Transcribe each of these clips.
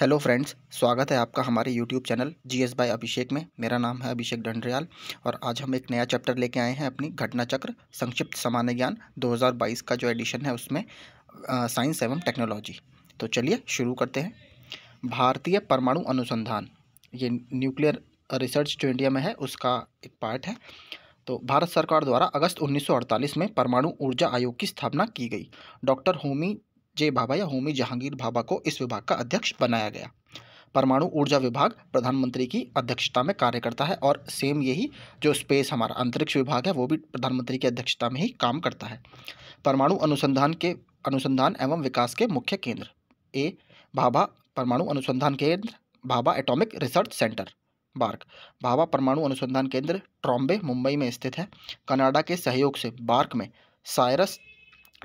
Hello friends स्वागत है आपका हमारे YouTube channel G S by Abhishek में मेरा नाम है अभिषेक डंडरियाल और आज हम एक नया चैप्टर लेके आए हैं अपनी घटना चक्र संक्षिप्त सामान्य ज्ञान 2022 का जो एडिशन है उसमें साइंस एवं टेक्नोलॉजी तो चलिए शुरू करते हैं भारतीय परमाणु अनुसंधान ये न्यूक्लियर रिसर्च जो इंडिया में है उसका एक पार्ट है तो भारत सरकार द्वारा अगस्त उन्नीस में परमाणु ऊर्जा आयोग की स्थापना की गई डॉक्टर होमी जे भाभा या होमी जहांगीर भाभा को इस विभाग का अध्यक्ष बनाया गया परमाणु ऊर्जा विभाग प्रधानमंत्री की अध्यक्षता में कार्य करता है और सेम यही जो स्पेस हमारा अंतरिक्ष विभाग है वो भी प्रधानमंत्री की अध्यक्षता में ही काम करता है परमाणु अनुसंधान के अनुसंधान एवं विकास के मुख्य केंद्र ए भाभा परमाणु अनुसंधान केंद्र Bhabha atomic research centre BARC Bhabha परमाणु अनुसंधान केंद्र ट्रॉम्बे मुंबई में स्थित है कनाडा के सहयोग से बार्क में सायरस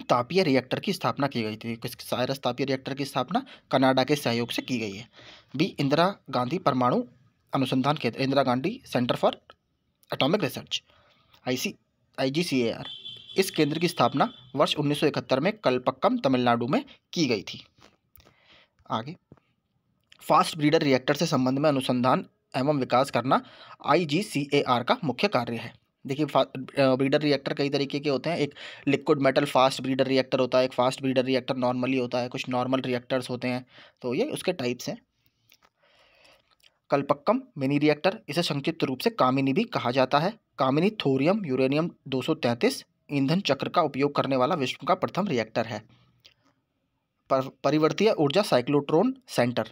तापीय रिएक्टर की स्थापना की गई थी साइरस तापीय रिएक्टर की स्थापना कनाडा के सहयोग से की गई है बी इंदिरा गांधी परमाणु अनुसंधान केंद्र Indira Gandhi centre for atomic research IC IGCAR इस केंद्र की स्थापना वर्ष 1971 में कल्पक्कम तमिलनाडु में की गई थी आगे फास्ट ब्रीडर रिएक्टर से संबंध में अनुसंधान एवं विकास करना आई का मुख्य कार्य है देखिए ब्रीडर रिएक्टर कई तरीके के होते हैं एक liquid metal fast breeder reactor होता है एक फास्ट ब्रीडर रिएक्टर नॉर्मली होता है कुछ नॉर्मल रिएक्टर्स होते हैं तो ये उसके टाइप्स हैं कल्पक्कम मिनी रिएक्टर इसे संक्षिप्त रूप से कामिनी भी कहा जाता है कामिनी थोरियम यूरेनियम 233 ईंधन चक्र का उपयोग करने वाला विश्व का प्रथम रिएक्टर है पर, परिवर्तीय ऊर्जा साइक्लोट्रोन सेंटर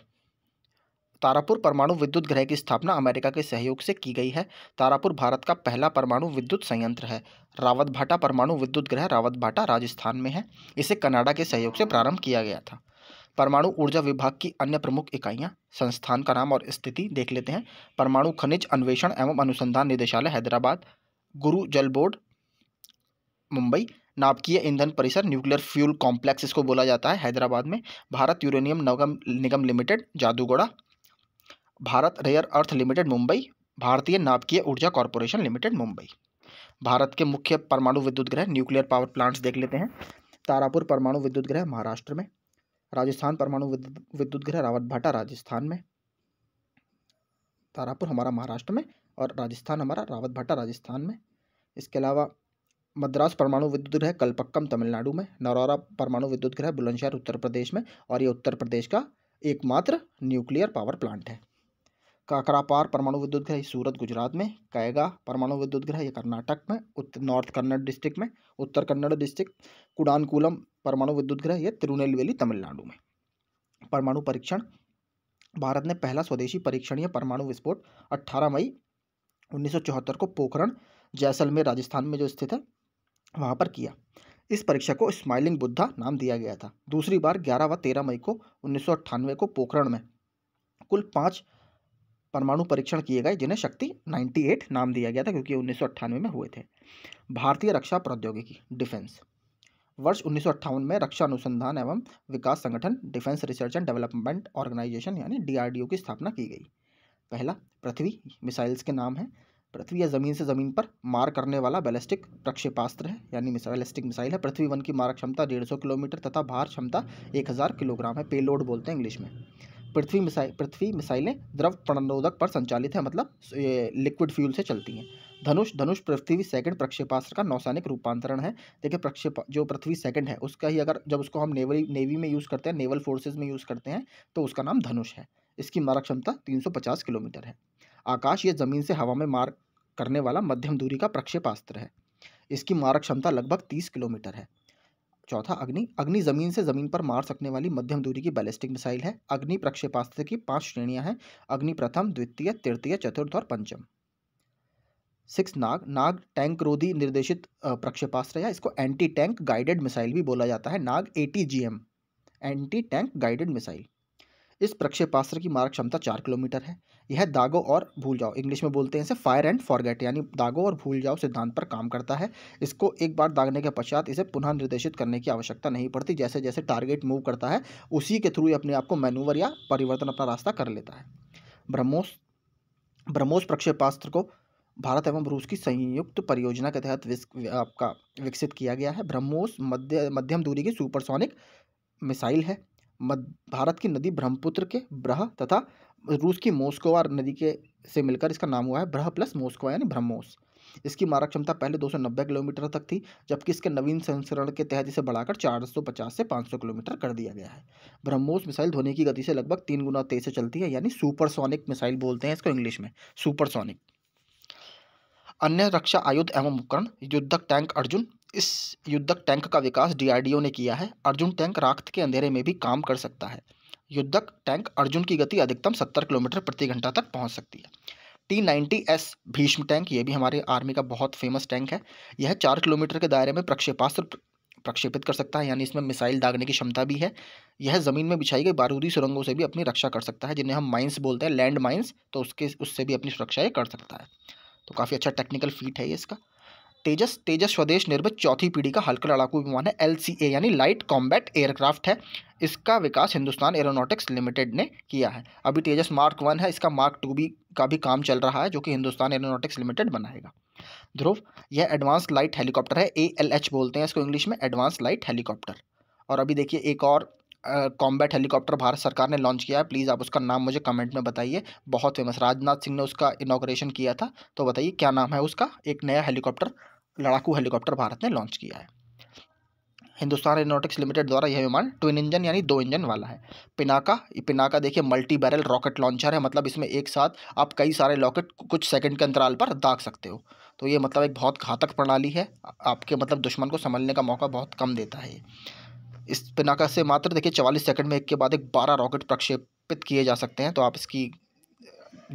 तारापुर परमाणु विद्युत ग्रह की स्थापना अमेरिका के सहयोग से की गई है तारापुर भारत का पहला परमाणु विद्युत संयंत्र है रावत भाटा परमाणु विद्युत ग्रह रावत भाटा राजस्थान में है इसे कनाडा के सहयोग से प्रारंभ किया गया था परमाणु ऊर्जा विभाग की अन्य प्रमुख इकाइयां संस्थान का नाम और स्थिति देख लेते हैं परमाणु खनिज अन्वेषण एवं अनुसंधान निदेशालय हैदराबाद गुरु जल बोर्ड मुंबई नाभिकीय ईंधन परिसर न्यूक्लियर फ्यूल कॉम्प्लेक्स इसको बोला जाता है हैदराबाद में भारत यूरेनियम नगम Nigam limited Jaduguda Bharat rare earth limited Mumbai भारतीय नाभिकीय ऊर्जा कॉरपोरेशन लिमिटेड मुंबई भारत के मुख्य परमाणु विद्युत ग्रह न्यूक्लियर पावर प्लांट्स देख लेते हैं तारापुर परमाणु विद्युत ग्रह महाराष्ट्र में राजस्थान परमाणु विद्युत ग्रह रावत भाटा राजस्थान में तारापुर हमारा महाराष्ट्र में और राजस्थान हमारा रावत भाटा राजस्थान में इसके अलावा मद्रास परमाणु विद्युत ग्रह कलपक्कम तमिलनाडु में नरौरा परमाणु विद्युत ग्रह बुलंदशहर उत्तर प्रदेश में और ये उत्तर प्रदेश का एकमात्र न्यूक्लियर पावर प्लांट है काकरापार परमाणु विद्युत ग्रह सूरत गुजरात में कैगा परमाणु विद्युत ग्रह ये कर्नाटक में उत्तर नॉर्थ कन्नड़ डिस्ट्रिक्ट में उत्तर कन्नड़ डिस्ट्रिक्ट कुडानकुलम परमाणु विद्युत ग्रह ये तिरुनेलवेली तमिलनाडु में परमाणु परीक्षण भारत ने पहला स्वदेशी परीक्षण या परमाणु विस्फोट 18 मई 1974 को पोखरण जैसलमेर राजस्थान में जो स्थित है वहाँ पर किया इस परीक्षा को स्माइलिंग बुद्धा नाम दिया गया था दूसरी बार 11 व 13 मई को उन्नीस को पोखरण में कुल पाँच परमाणु परीक्षण किए गए जिन्हें शक्ति 98 नाम दिया गया था क्योंकि उन्नीस में हुए थे भारतीय रक्षा प्रौद्योगिकी डिफेंस वर्ष उन्नीस में रक्षा अनुसंधान एवं विकास संगठन defence research and development organisation यानी डीआरडीओ की स्थापना की गई पहला पृथ्वी मिसाइल्स के नाम है पृथ्वी या ज़मीन से ज़मीन पर मार करने वाला बैलिस्टिक प्रक्षेपास्त्र है यानी बैलिस्टिक मिसाइल है पृथ्वी वन की मारक क्षमता डेढ़ सौ किलोमीटर तथा भार क्षमता एक हज़ार किलोग्राम है पेलोड बोलते हैं इंग्लिश में पृथ्वी मिसाइल पृथ्वी मिसाइलें द्रव प्रणोदक पर संचालित है मतलब ये लिक्विड फ्यूल से चलती हैं धनुष धनुष पृथ्वी सेकंड प्रक्षेपास्त्र का नौसैनिक रूपांतरण है देखिए प्रक्षेप जो पृथ्वी सेकंड है उसका ही अगर जब उसको हम नेवल नेवी में यूज़ करते हैं नेवल फोर्सेज में यूज़ करते हैं तो उसका नाम धनुष है इसकी मारक क्षमता तीन किलोमीटर है आकाश ये ज़मीन से हवा में मार करने वाला मध्यम दूरी का प्रक्षेपास्त्र है इसकी मारक क्षमता लगभग तीस किलोमीटर है चौथा अग्नि अग्नि जमीन से जमीन पर मार सकने वाली मध्यम दूरी की बैलिस्टिक मिसाइल है अग्नि प्रक्षेपास्त्र की पांच श्रेणियां हैं अग्नि प्रथम द्वितीय तृतीय चतुर्थ और पंचम सिक्स नाग नाग टैंक रोधी निर्देशित प्रक्षेपास्त्र है इसको एंटी टैंक गाइडेड मिसाइल भी बोला जाता है Nag a anti tank guided missile इस प्रक्षेपास्त्र की मारक क्षमता चार किलोमीटर है यह दागो और भूल जाओ इंग्लिश में बोलते हैं इसे फायर एंड फॉरगेट यानी दागो और भूल जाओ सिद्धांत पर काम करता है इसको एक बार दागने के पश्चात इसे पुनः निर्देशित करने की आवश्यकता नहीं पड़ती जैसे जैसे टारगेट मूव करता है उसी के थ्रू अपने आप को मैनूवर या परिवर्तन अपना रास्ता कर लेता है ब्रह्मोस ब्रह्मोस प्रक्षेपास्त्र को भारत एवं रूस की संयुक्त परियोजना के तहत आपका विकसित किया गया है ब्रह्मोस मध्य मध्यम दूरी की सुपरसोनिक मिसाइल है भारत की नदी ब्रह्मपुत्र के ब्रह तथा रूस की मोस्कोवा नदी के से मिलकर इसका नाम हुआ है ब्रह प्लस मोस्कोवा यानी ब्रह्मोस इसकी मारक क्षमता पहले 290 किलोमीटर तक थी जबकि इसके नवीन संस्करण के तहत इसे बढ़ाकर 450 से 500 किलोमीटर कर दिया गया है ब्रह्मोस मिसाइल ध्वनि की गति से लगभग तीन गुना तेज से चलती है यानी सुपरसोनिक मिसाइल बोलते हैं इसको इंग्लिश में सुपरसोनिक अन्य रक्षा आयुध एवं उपकरण युद्धक टैंक अर्जुन इस युद्धक टैंक का विकास डीआरडीओ ने किया है अर्जुन टैंक राख्त के अंधेरे में भी काम कर सकता है युद्धक टैंक अर्जुन की गति अधिकतम सत्तर किलोमीटर प्रति घंटा तक पहुंच सकती है T ninety S Bhishma tank ये भी हमारे आर्मी का बहुत फेमस टैंक है यह चार किलोमीटर के दायरे में प्रक्षेपास्त्र प्रक्षेपित कर सकता है यानी इसमें मिसाइल दागने की क्षमता भी है यह ज़मीन में बिछाई गई बारूदी सुरंगों से भी अपनी रक्षा कर सकता है जिन्हें हम माइंस बोलते हैं लैंड माइंस तो उसके उससे भी अपनी सुरक्षा ये कर सकता है तो काफ़ी अच्छा टेक्निकल फीट है ये इसका तेजस तेजस स्वदेश निर्मित चौथी पीढ़ी का हल्का लड़ाकू विमान है एल यानी लाइट कॉम्बैट एयरक्राफ्ट है इसका विकास हिंदुस्तान एरोनॉटिक्स लिमिटेड ने किया है अभी तेजस मार्क वन है इसका मार्क टू भी का भी काम चल रहा है जो कि हिंदुस्तान एरोनॉटिक्स लिमिटेड बनाएगा ध्रुव यह एडवांस लाइट हेलीकॉप्टर है ए एल एच बोलते हैं इसको इंग्लिश में एडवांस लाइट हेलीकॉप्टर और अभी देखिए एक और कॉम्बैट हेलीकॉप्टर भारत सरकार ने लॉन्च किया है प्लीज़ आप उसका नाम मुझे कमेंट में बताइए बहुत फेमस राजनाथ सिंह ने उसका इनाग्रेशन किया था तो बताइए क्या नाम है उसका एक नया हेलीकॉप्टर लड़ाकू हेलीकॉप्टर भारत ने लॉन्च किया है हिंदुस्तान एरोनोटिक्स लिमिटेड द्वारा यह विमान ट्विन इंजन यानी दो इंजन वाला है पिनाका पिनाका देखिए मल्टी बैरल रॉकेट लॉन्चर है मतलब इसमें एक साथ आप कई सारे रॉकेट कुछ सेकंड के अंतराल पर दाग सकते हो तो ये मतलब एक बहुत घातक प्रणाली है आपके मतलब दुश्मन को संभलने का मौका बहुत कम देता है इस पिनाका से मात्र देखिए चवालीस सेकेंड में एक के बाद एक बारह रॉकेट प्रक्षेपित किए जा सकते हैं तो आप इसकी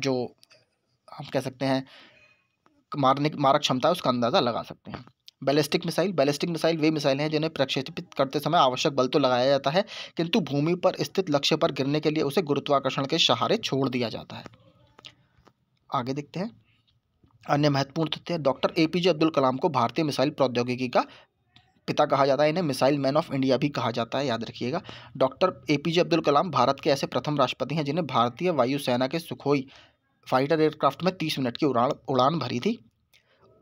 जो हम कह सकते हैं मारने मारक क्षमता है उसका अंदाज़ा लगा सकते हैं बैलिस्टिक मिसाइल बैलिस्टिक मिसाइल वे मिसाइल हैं जिन्हें प्रक्षेपित करते समय आवश्यक बल तो लगाया जाता है किंतु भूमि पर स्थित लक्ष्य पर गिरने के लिए उसे गुरुत्वाकर्षण के सहारे छोड़ दिया जाता है आगे देखते हैं अन्य महत्वपूर्ण तथ्य doctor A P J Abdul Kalam को भारतीय मिसाइल प्रौद्योगिकी का पिता कहा जाता है इन्हें मिसाइल मैन ऑफ इंडिया भी कहा जाता है याद रखिएगा doctor A P J Abdul Kalam Bharat के ऐसे प्रथम राष्ट्रपति हैं जिन्हें भारतीय वायुसेना के सुखोई फाइटर एयरक्राफ्ट में 30 मिनट की उड़ान उड़ान भरी थी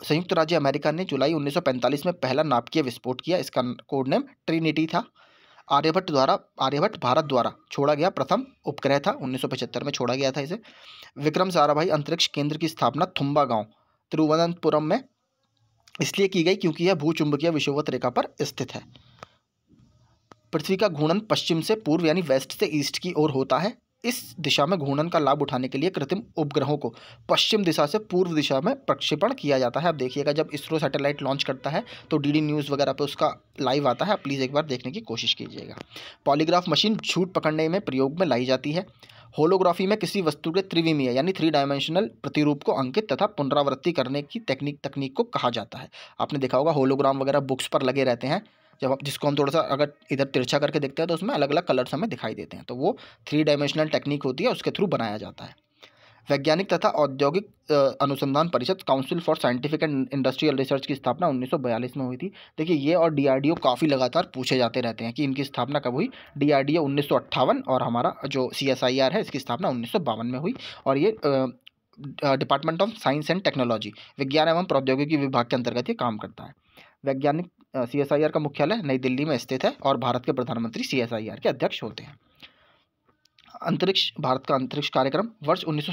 संयुक्त राज्य अमेरिका ने जुलाई 1945 में पहला नापकीय विस्फोट किया इसका कोड नेम ट्रिनिटी था आर्यभट्ट द्वारा आर्यभट्ट भारत द्वारा छोड़ा गया प्रथम उपग्रह था 1975 में छोड़ा गया था इसे विक्रम साराभाई अंतरिक्ष केंद्र की स्थापना थुम्बा गांव तिरुवनंतपुरम में इसलिए की गई क्योंकि यह भूचुंबकीय विषुवत रेखा पर स्थित है पृथ्वी का घूर्णन पश्चिम से पूर्व यानी वेस्ट से ईस्ट की ओर होता है इस दिशा में घूर्णन का लाभ उठाने के लिए कृत्रिम उपग्रहों को पश्चिम दिशा से पूर्व दिशा में प्रक्षेपण किया जाता है आप देखिएगा जब इसरो सैटेलाइट लॉन्च करता है तो डीडी न्यूज़ वगैरह पर उसका लाइव आता है प्लीज़ एक बार देखने की कोशिश कीजिएगा पॉलीग्राफ मशीन झूठ पकड़ने में प्रयोग में लाई जाती है होलोग्राफी में किसी वस्तु के त्रिविमीय यानी थ्री डायमेंशनल प्रतिरूप को अंकित तथा पुनरावृत्ति करने की तकनीक तकनीक को कहा जाता है आपने देखा होगा होलोग्राम वगैरह बुक्स पर लगे रहते हैं जब हम जिसको हम थोड़ा सा अगर इधर तिरछा करके देखते हैं तो उसमें अलग अलग कलर्स हमें दिखाई देते हैं तो वो थ्री डायमेंशनल टेक्निक होती है उसके थ्रू बनाया जाता है वैज्ञानिक तथा औद्योगिक अनुसंधान परिषद council for scientific and industrial research की स्थापना 1942 में हुई थी देखिए ये और डीआरडीओ काफ़ी लगातार पूछे जाते रहते हैं कि इनकी स्थापना कब हुई डीआरडीओ उन्नीस और हमारा जो सीएसआईआर है इसकी स्थापना उन्नीस में हुई और ये department of science and technology विज्ञान एवं प्रौद्योगिकी विभाग के अंतर्गत ये काम करता है वैज्ञानिक सी एस आई आर का मुख्यालय नई दिल्ली में स्थित है और भारत के प्रधानमंत्री सी एस आई आर के अध्यक्ष होते हैं अंतरिक्ष भारत का अंतरिक्ष कार्यक्रम वर्ष उन्नीस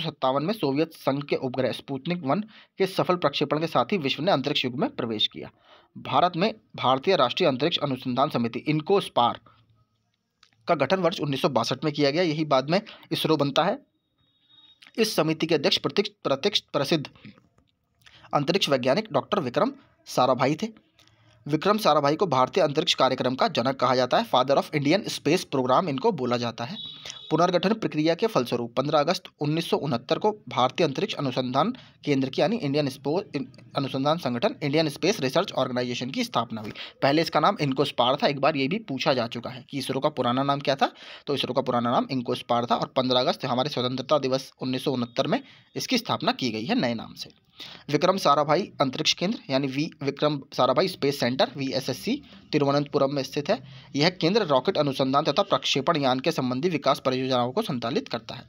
में सोवियत संघ के उपग्रह स्पूतनिक वन के सफल प्रक्षेपण के साथ ही विश्व ने अंतरिक्ष युग में प्रवेश किया भारत में भारतीय राष्ट्रीय अंतरिक्ष अनुसंधान समिति इनको स्पार का गठन वर्ष उन्नीस में किया गया यही बाद में इसरो बनता है इस समिति के अध्यक्ष प्रत्यक्ष प्रसिद्ध अंतरिक्ष वैज्ञानिक डॉक्टर विक्रम साराभाई थे विक्रम साराभाई को भारतीय अंतरिक्ष कार्यक्रम का जनक कहा जाता है father of Indian space programme इनको बोला जाता है पुनर्गठन प्रक्रिया के फलस्वरूप 15 अगस्त उन्नीस को भारतीय अंतरिक्ष अनुसंधान केंद्र की यानी इंडियन अनुसंधान संगठन इंडियन स्पेस रिसर्च ऑर्गेनाइजेशन की स्थापना हुई पहले इसका नाम इनको स्पार था एक बार ये भी पूछा जा चुका है कि इसरो का पुराना नाम क्या था तो इसरो का पुराना नाम इनको स्पार था और पंद्रह अगस्त हमारे स्वतंत्रता दिवस उन्नीस में इसकी स्थापना की गई है नए नाम से विक्रम साराभाई अंतरिक्ष केंद्र यानी V Vikram Sarabhai space centre C Thiruvananthapuram में स्थित है यह केंद्र रॉकेट अनुसंधान तथा प्रक्षेपण यान के संबंधी विकास परियोजनाओं को संचालित करता है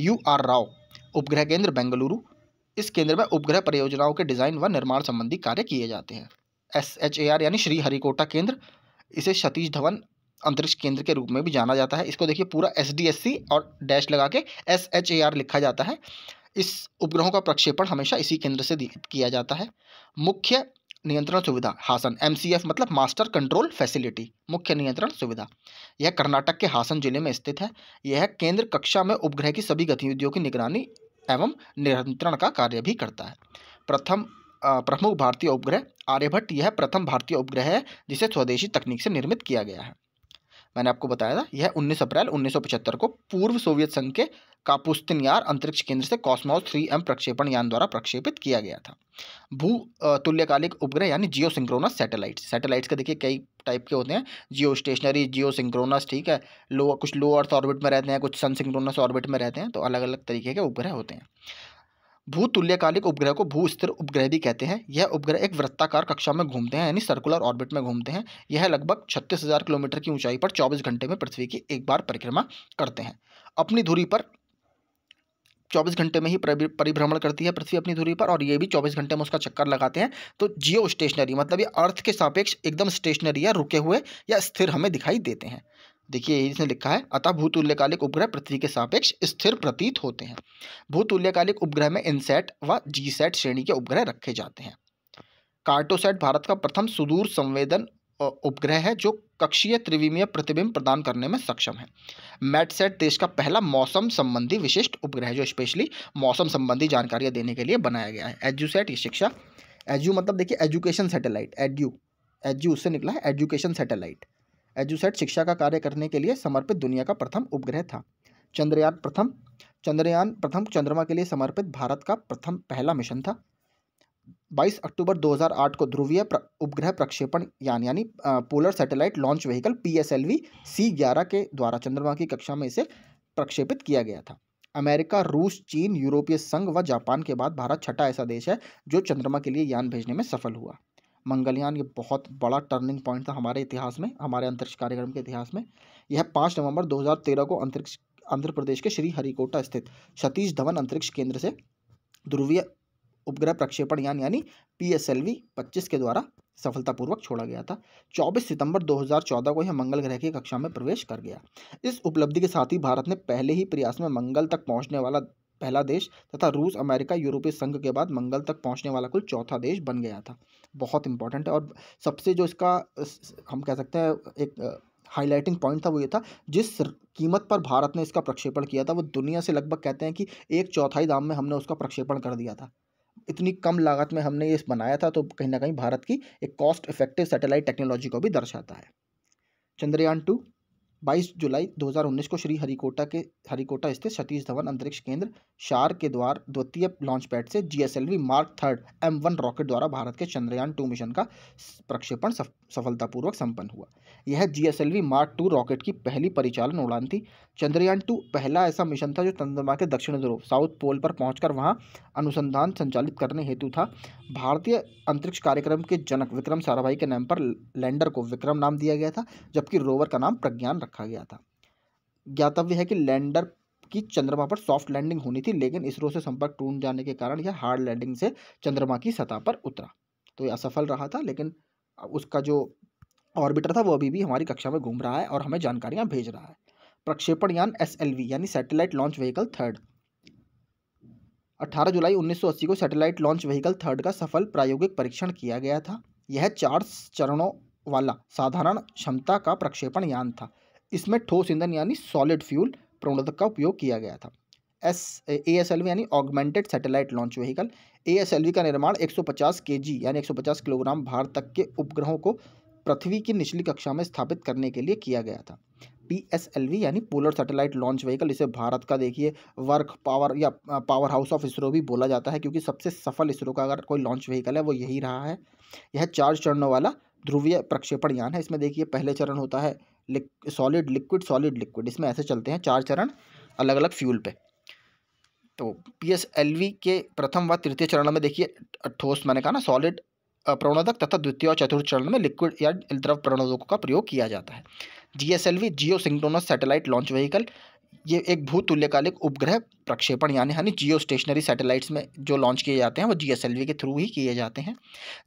यू आर राव उपग्रह केंद्र बेंगलुरु इस केंद्र में उपग्रह परियोजनाओं के डिजाइन व निर्माण संबंधी कार्य किए जाते हैं एस एच ए आर यानी श्री हरिकोटा केंद्र इसे सतीश धवन अंतरिक्ष केंद्र के रूप में भी जाना जाता है इसको देखिए पूरा एस डी एस सी और डैश लगा के एस एच ए आर लिखा जाता है इस उपग्रहों का प्रक्षेपण हमेशा इसी केंद्र से किया जाता है मुख्य नियंत्रण सुविधा हासन एम मतलब मास्टर कंट्रोल फैसिलिटी मुख्य नियंत्रण सुविधा यह कर्नाटक के हासन जिले में स्थित है यह केंद्र कक्षा में उपग्रह की सभी गतिविधियों की निगरानी एवं नियंत्रण का कार्य भी करता है प्रथम प्रमुख भारतीय उपग्रह आर्यभट्ट यह प्रथम भारतीय उपग्रह है जिसे स्वदेशी तकनीक से निर्मित किया गया है मैंने आपको बताया था यह 19 अप्रैल 1975 को पूर्व सोवियत संघ के कापुस्तिन यार अंतरिक्ष केंद्र से कॉस्मोस थ्री एम प्रक्षेपण यान द्वारा प्रक्षेपित किया गया था भू तुल्यकालिक उपग्रह यानी जियो सिंक्रोनस सैटेलाइट्स सैटेलाइट्स के देखिए कई टाइप के होते हैं जियो स्टेशनरी जियो सिंक्रोनस ठीक है लो कुछ लो अर्थ ऑर्बिट में रहते हैं कुछ सन सिंक्रोनस ऑर्बिट में रहते हैं तो अलग अलग तरीके के उपग्रह होते हैं भू तुल्यकालिक उपग्रह को भू स्थिर उपग्रह भी कहते हैं यह उपग्रह एक वृत्ताकार कक्षा में घूमते हैं यानी सर्कुलर ऑर्बिट में घूमते हैं यह लगभग छत्तीस हज़ार किलोमीटर की ऊंचाई पर चौबीस घंटे में पृथ्वी की एक बार परिक्रमा करते हैं अपनी धुरी पर चौबीस घंटे में ही परिभ्रमण करती है पृथ्वी अपनी धुरी पर और ये भी चौबीस घंटे में उसका चक्कर लगाते हैं तो जियो स्टेशनरी मतलब ये अर्थ के सापेक्ष एकदम स्टेशनरी या रुके हुए या स्थिर हमें दिखाई देते हैं देखिए इसने लिखा है अतः भूतुल्यकालिक उपग्रह पृथ्वी के सापेक्ष स्थिर प्रतीत होते हैं भूतुल्यकालिक उपग्रह में इनसेट व जी श्रेणी के उपग्रह रखे जाते हैं कार्टोसेट भारत का प्रथम सुदूर संवेदन उपग्रह है जो कक्षीय त्रिविमीय प्रतिबिंब प्रदान करने में सक्षम है मैटसेट देश का पहला मौसम संबंधी विशिष्ट उपग्रह है जो स्पेशली मौसम संबंधी जानकारियाँ देने के लिए बनाया गया है एजुसेट ये शिक्षा एजू मतलब देखिए एजुकेशन सैटेलाइट एड्यू एजू उससे निकला है एजुकेशन सैटेलाइट एजुसेट शिक्षा का कार्य करने के लिए समर्पित दुनिया का प्रथम उपग्रह था चंद्रयान प्रथम चंद्रयान प्रथम चंद्रमा के लिए समर्पित भारत का प्रथम पहला मिशन था बाईस अक्टूबर 2008 को ध्रुवीय प्र, उपग्रह प्रक्षेपण यान यानी polar satellite launch vehicle P S L V C ग्यारह के द्वारा चंद्रमा की कक्षा में इसे प्रक्षेपित किया गया था अमेरिका रूस चीन यूरोपीय संघ व जापान के बाद भारत छठा ऐसा देश है जो चंद्रमा के लिए यान भेजने में सफल हुआ मंगलयान ये बहुत बड़ा टर्निंग पॉइंट था हमारे इतिहास में हमारे अंतरिक्ष कार्यक्रम के इतिहास में यह पाँच नवंबर दो को अंतरिक्ष आंध्र प्रदेश के श्री हरिकोटा स्थित सतीश धवन अंतरिक्ष केंद्र से ध्रुवीय उपग्रह प्रक्षेपण यान यानी पी एस एल वी पच्चीस के द्वारा सफलतापूर्वक छोड़ा गया था 24 सितंबर 2014 को यह मंगल ग्रह की कक्षा में प्रवेश कर गया इस उपलब्धि के साथ ही भारत ने पहले ही प्रयास में मंगल तक पहुंचने वाला पहला देश तथा रूस अमेरिका यूरोपीय संघ के बाद मंगल तक पहुंचने वाला कुल चौथा देश बन गया था बहुत इंपॉर्टेंट है और सबसे जो इसका हम कह सकते हैं एक हाईलाइटिंग पॉइंट था वो ये था जिस कीमत पर भारत ने इसका प्रक्षेपण किया था वो दुनिया से लगभग कहते हैं कि एक चौथाई दाम में हमने उसका प्रक्षेपण कर दिया था इतनी कम लागत में हमने ये बनाया था तो कहीं ना कहीं भारत की एक कॉस्ट इफेक्टिव सैटेलाइट टेक्नोलॉजी को भी दर्शाता है चंद्रयान टू 22 जुलाई 2019 को श्री हरिकोटा के हरिकोटा स्थित सतीश धवन अंतरिक्ष केंद्र शार के द्वार द्वितीय लॉन्च पैड से GSLV mark third M one rocket द्वारा भारत के चंद्रयान टू मिशन का प्रक्षेपण सफ, सफलतापूर्वक संपन्न हुआ यह जीएसएलवी मार्क टू रॉकेट की पहली परिचालन उड़ान थी चंद्रयान टू पहला ऐसा मिशन था जो चंद्रमा के दक्षिण ध्रुव साउथ पोल पर पहुंचकर वहां अनुसंधान संचालित करने हेतु था भारतीय अंतरिक्ष कार्यक्रम के जनक विक्रम साराभाई के नाम पर लैंडर को विक्रम नाम दिया गया था जबकि रोवर का नाम प्रज्ञान रखा गया था ज्ञातव्य है कि लैंडर की चंद्रमा पर सॉफ्ट लैंडिंग होनी थी लेकिन इसरो से संपर्क टूट जाने के कारण यह हार्ड लैंडिंग से चंद्रमा की सतह पर उतरा तो यह असफल रहा था लेकिन उसका जो ऑर्बिटर था वो अभी भी हमारी कक्षा में घूम रहा है और हमें जानकारियाँ भेज रहा है प्रक्षेपण यान एस यानी सैटेलाइट लॉन्च व्हीकल थर्ड 18 जुलाई 1980 को सैटेलाइट लॉन्च व्हीकल थर्ड का सफल प्रायोगिक परीक्षण किया गया था यह चार चरणों वाला साधारण क्षमता का प्रक्षेपण यान था इसमें ठोस ईंधन यानी सॉलिड फ्यूल प्रणोदक का उपयोग किया गया था S A S L V यानी augmented satellite launch vehicle A S L V का निर्माण 150 केजी यानी 150 किलोग्राम भार तक के उपग्रहों को पृथ्वी की निचली कक्षा में स्थापित करने के लिए किया गया था पी एस एल वी यानी पोलर सैटेलाइट लॉन्च व्हीकल इसे भारत का देखिए वर्क पावर या पावर हाउस ऑफ इसरो भी बोला जाता है क्योंकि सबसे सफल इसरो का अगर कोई लॉन्च व्हीकल है वो यही रहा है यह चार चरणों वाला ध्रुवीय प्रक्षेपण यान है इसमें देखिए पहले चरण होता है सॉलिड लिक्विड सॉलिड लिक्विड इसमें ऐसे चलते हैं चार चरण अलग अलग फ्यूल पे तो पी एस एल वी के प्रथम व तृतीय चरण में देखिए ठोस मैंने कहा ना सॉलिड प्रणोदक तथा द्वितीय और चतुर्थ चरण में लिक्विड या द्रव प्रणोदकों का प्रयोग किया जाता है G S L V geosynchronous satellite launch vehicle ये एक भूतुल्यकालिक उपग्रह प्रक्षेपण यानी यानी जियो स्टेशनरी सैटेलाइट्स में जो लॉन्च किए जाते हैं वो जी एस एल वी के थ्रू ही किए जाते हैं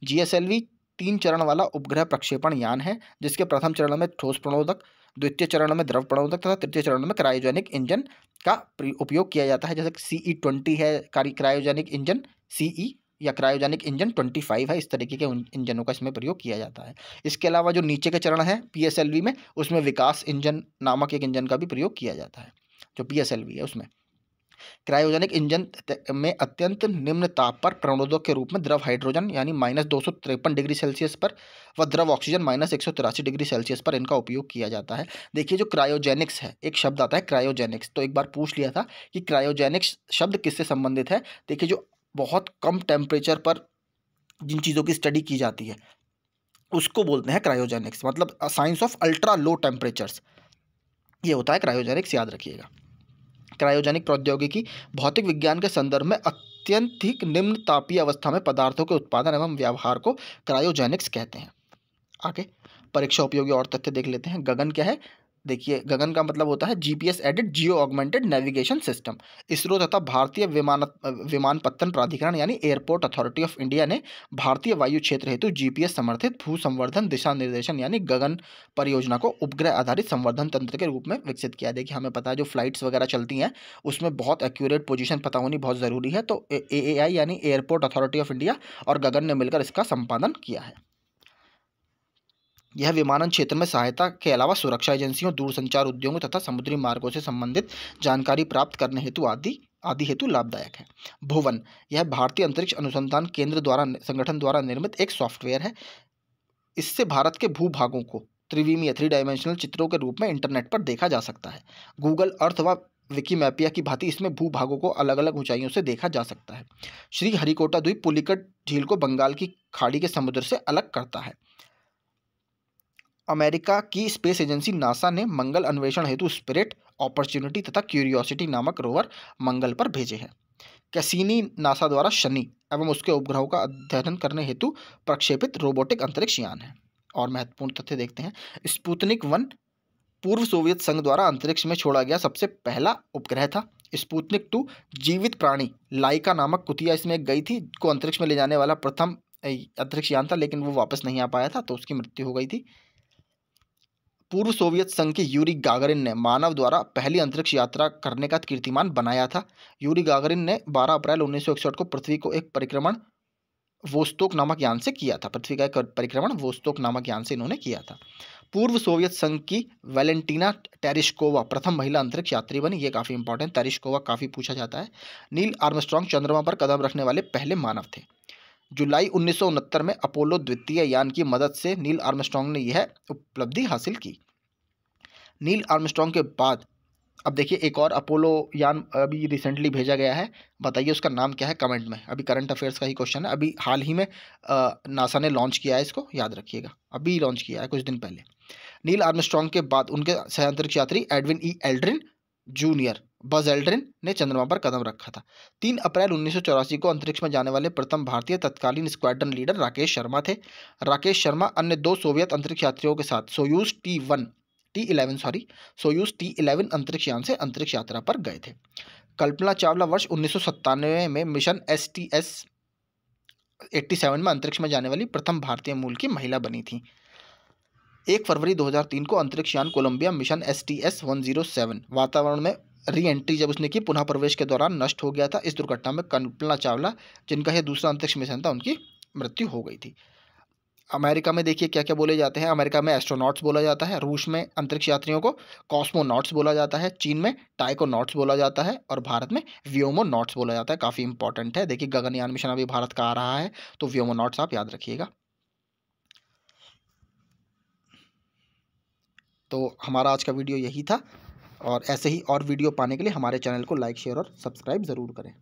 जी एस एल वी तीन चरण वाला उपग्रह प्रक्षेपण यान है जिसके प्रथम चरण में ठोस प्रणोदक द्वितीय चरण में द्रव प्रणोदक तथा तृतीय चरण में क्रायोजेनिक इंजन का उपयोग किया जाता है जैसे सी ई ट्वेंटी है cryogenic engine C E e या क्रायोजेनिक इंजन 25 है इस तरीके के इंजनों का इसमें प्रयोग किया जाता है इसके अलावा जो नीचे के चरण है पीएसएलवी में उसमें विकास इंजन नामक एक इंजन का भी प्रयोग किया जाता है जो पीएसएलवी है उसमें क्रायोजेनिक इंजन में अत्यंत निम्न ताप पर प्रणोदक के रूप में द्रव हाइड्रोजन यानी माइनस दो डिग्री सेल्सियस पर व द्रव ऑक्सीजन माइनस एक डिग्री सेल्सियस पर इनका उपयोग किया जाता है देखिए जो क्रायोजेनिक्स है एक शब्द आता है क्रायोजेनिक्स तो एक बार पूछ लिया था कि क्रायोजेनिक्स शब्द किससे संबंधित है देखिए जो बहुत कम टेम्परेचर पर जिन चीज़ों की स्टडी की जाती है उसको बोलते हैं क्रायोजेनिक्स मतलब science of ultra low temperatures ये होता है क्रायोजेनिक्स याद रखिएगा क्रायोजेनिक प्रौद्योगिकी भौतिक विज्ञान के संदर्भ में अत्यंत ही निम्न तापीय अवस्था में पदार्थों के उत्पादन एवं व्यवहार को क्रायोजेनिक्स कहते हैं आगे परीक्षा उपयोगी और तथ्य देख लेते हैं गगन क्या है देखिए गगन का मतलब होता है GPS aided geo augmented navigation system ISRO तथा भारतीय विमान विमानपत्तन प्राधिकरण यानी एयरपोर्ट अथॉरिटी ऑफ इंडिया ने भारतीय वायु क्षेत्र हेतु जीपीएस समर्थित भू संवर्धन दिशा निर्देशन यानी गगन परियोजना को उपग्रह आधारित संवर्धन तंत्र के रूप में विकसित किया देखिए हमें पता है जो फ्लाइट्स वगैरह चलती हैं उसमें बहुत एक्यूरेट पोजिशन पता होनी बहुत ज़रूरी है तो ए यानी एयरपोर्ट अथॉरिटी ऑफ इंडिया और गगन ने मिलकर इसका संपादन किया है यह विमानन क्षेत्र में सहायता के अलावा सुरक्षा एजेंसियों दूरसंचार उद्योगों तथा समुद्री मार्गों से संबंधित जानकारी प्राप्त करने हेतु आदि आदि हेतु लाभदायक है भुवन यह भारतीय अंतरिक्ष अनुसंधान केंद्र द्वारा संगठन द्वारा निर्मित एक सॉफ्टवेयर है इससे भारत के भू भागों को त्रिवीमीय थ्री डायमेंशनल चित्रों के रूप में इंटरनेट पर देखा जा सकता है गूगल अर्थ व विकीमैपिया की भांति इसमें भू भागों को अलग अलग ऊंचाइयों से देखा जा सकता है श्री हरिकोटा द्वीप पुलिकट झील को बंगाल की खाड़ी के समुद्र से अलग करता है अमेरिका की स्पेस एजेंसी नासा ने मंगल अन्वेषण हेतु स्पिरिट अपॉर्चुनिटी तथा क्यूरियोसिटी नामक रोवर मंगल पर भेजे हैं कैसीनी नासा द्वारा शनि एवं उसके उपग्रहों का अध्ययन करने हेतु प्रक्षेपित रोबोटिक अंतरिक्ष यान है और महत्वपूर्ण तथ्य देखते हैं स्पूतनिक वन पूर्व सोवियत संघ द्वारा अंतरिक्ष में छोड़ा गया सबसे पहला उपग्रह था स्पूतनिक टू जीवित प्राणी लाइका नामक कुतिया इसमें गई थी को अंतरिक्ष में ले जाने वाला प्रथम अंतरिक्ष यान था लेकिन वो वापस नहीं आ पाया था तो उसकी मृत्यु हो गई थी पूर्व सोवियत संघ के यूरी गागरिन ने मानव द्वारा पहली अंतरिक्ष यात्रा करने का कीर्तिमान बनाया था यूरी गागरिन ने 12 अप्रैल उन्नीस को पृथ्वी को एक परिक्रमण वोस्तोक नामक यान से किया था पृथ्वी का एक परिक्रमण वोस्तोक नामक यान से इन्होंने किया था पूर्व सोवियत संघ की वैलेंटीना टेरिशकोवा प्रथम महिला अंतरिक्ष यात्री बनी ये काफ़ी इंपॉर्टेंट टेरिशकोवा काफ़ी पूछा जाता है नील आर्मस्ट्रॉन्ग चंद्रमा पर कदम रखने वाले पहले मानव थे जुलाई उन्नीस में अपोलो द्वितीय यान की मदद से नील आर्मस्ट्रांग ने यह उपलब्धि हासिल की नील आर्मस्ट्रांग के बाद अब देखिए एक और अपोलो यान अभी रिसेंटली भेजा गया है बताइए उसका नाम क्या है कमेंट में अभी करंट अफेयर्स का ही क्वेश्चन है अभी हाल ही में नासा ने लॉन्च किया है इसको याद रखिएगा अभी लॉन्च किया है कुछ दिन पहले नील आर्मस्ट्रांग के बाद उनके सहअंतरिक्ष यात्री Edwin E e. Aldrin junior Buzz Aldrin ने चंद्रमा पर कदम रखा था तीन अप्रैल उन्नीस को अंतरिक्ष में जाने वाले प्रथम भारतीय तत्कालीन स्क्वाड्रन लीडर राकेश शर्मा थे राकेश शर्मा अन्य दो सोवियत अंतरिक्ष यात्रियों के साथ Soyuz T one T eleven sorry Soyuz T eleven अंतरिक्ष यान से अंतरिक्ष यात्रा पर गए थे कल्पना चावला वर्ष उन्नीस में mission S T S seven में अंतरिक्ष में जाने वाली प्रथम भारतीय मूल की महिला बनी थी एक फरवरी 2003 को अंतरिक्ष यान Columbia mission S T S one zero seven वातावरण में री एंट्री जब उसने की पुनः प्रवेश के दौरान नष्ट हो गया था इस दुर्घटना में कल्पना चावला जिनका यह दूसरा अंतरिक्ष मिशन था उनकी मृत्यु हो गई थी अमेरिका में देखिए क्या क्या बोले जाते हैं अमेरिका में एस्ट्रोनॉट्स बोला जाता है रूस में अंतरिक्ष यात्रियों को कॉस्मोनॉट्स बोला जाता है चीन में टाइकोनॉट्स बोला जाता है और भारत में व्योमोनॉट्स बोला जाता है काफ़ी इंपॉर्टेंट है देखिए गगनयान मिशन अभी भारत का आ रहा है तो व्योमोनॉट्स आप याद रखिएगा तो हमारा आज का वीडियो यही था और ऐसे ही और वीडियो पाने के लिए हमारे चैनल को लाइक शेयर और सब्सक्राइब ज़रूर करें